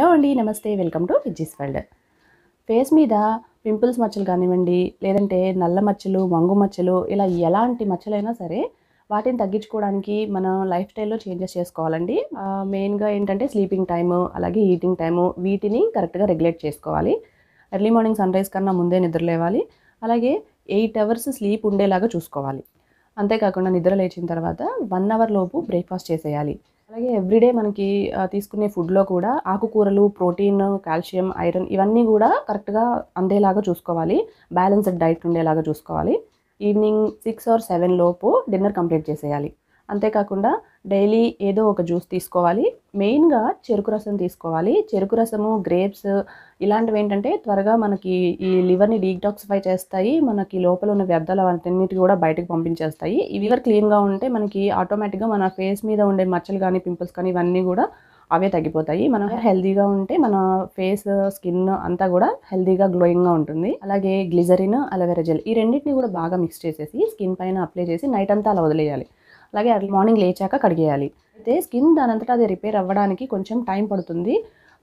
hello అండి నమస్తే welcome to Viji's world face మీద పింపుల్స్ మచ్చలు కానివ్వండి లేదంటే నల్ల మచ్చలు వంగు మచ్చలు ఇలా ఎలాంటి మచ్చలైనా సరే వాటిని తగ్గించుకోవడానికి మనం లైఫ్ స్టైల్లో చేంజెస్ చేసుకోవాలండి మెయిన్గా ఏంటంటే స్లీపింగ్ టైము అలాగే ఈటింగ్ టైము వీటిని కరెక్ట్గా రెగ్యులేట్ చేసుకోవాలి ఎర్లీ మార్నింగ్ సన్ రైజ్ కన్నా ముందే నిద్రలేవాలి అలాగే ఎయిట్ అవర్స్ స్లీప్ ఉండేలాగా చూసుకోవాలి అంతేకాకుండా నిద్ర లేచిన తర్వాత వన్ అవర్ లోపు బ్రేక్ఫాస్ట్ చేసేయాలి అలాగే ఎవ్రీడే మనకి తీసుకునే ఫుడ్లో కూడా ఆకుకూరలు ప్రోటీన్ కాల్షియం ఐరన్ ఇవన్నీ కూడా కరెక్ట్గా అందేలాగా చూసుకోవాలి బ్యాలెన్స్డ్ డైట్ ఉండేలాగా చూసుకోవాలి ఈవినింగ్ సిక్స్ ఆర్ సెవెన్ లోపు డిన్నర్ కంప్లీట్ చేసేయాలి అంతేకాకుండా డైలీ ఏదో ఒక జ్యూస్ తీసుకోవాలి మెయిన్గా చెరుకు రసం తీసుకోవాలి చెరుకు రసము గ్రేప్స్ ఇలాంటివి ఏంటంటే త్వరగా మనకి ఈ లివర్ని డీటాక్సిఫై చేస్తాయి మనకి లోపల ఉన్న వ్యర్థాలు అవన్నిటి కూడా బయటకు పంపించేస్తాయి ఈ లివర్ క్లీన్గా ఉంటే మనకి ఆటోమేటిక్గా మన ఫేస్ మీద ఉండే మచ్చలు కానీ పింపుల్స్ కానీ ఇవన్నీ కూడా అవే తగ్గిపోతాయి మన హెల్దీగా ఉంటే మన ఫేస్ స్కిన్ అంతా కూడా హెల్దీగా గ్లోయింగ్గా ఉంటుంది అలాగే గ్లిజరిన్ అలవెరా జెల్ ఈ రెండింటిని కూడా బాగా మిక్స్ చేసేసి స్కిన్ పైన అప్లై చేసి నైట్ అంతా అలా వదిలేయాలి అలాగే అర్లీ మార్నింగ్ లేచాక కడిగేయాలి అయితే స్కిన్ దానంతటా అది రిపేర్ అవ్వడానికి కొంచెం టైం పడుతుంది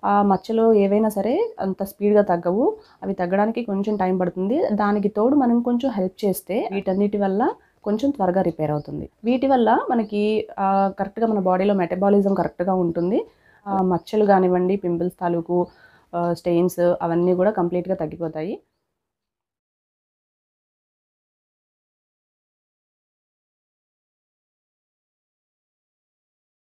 ఆ మచ్చలు ఏవైనా సరే అంత స్పీడ్గా తగ్గవు అవి తగ్గడానికి కొంచెం టైం పడుతుంది దానికి తోడు మనం కొంచెం హెల్ప్ చేస్తే వీటన్నిటి వల్ల కొంచెం త్వరగా రిపేర్ అవుతుంది వీటి వల్ల మనకి కరెక్ట్గా మన బాడీలో మెటబాలిజం కరెక్ట్గా ఉంటుంది మచ్చలు కానివ్వండి పింపుల్స్ తాలూకు స్టెయిన్స్ అవన్నీ కూడా కంప్లీట్గా తగ్గిపోతాయి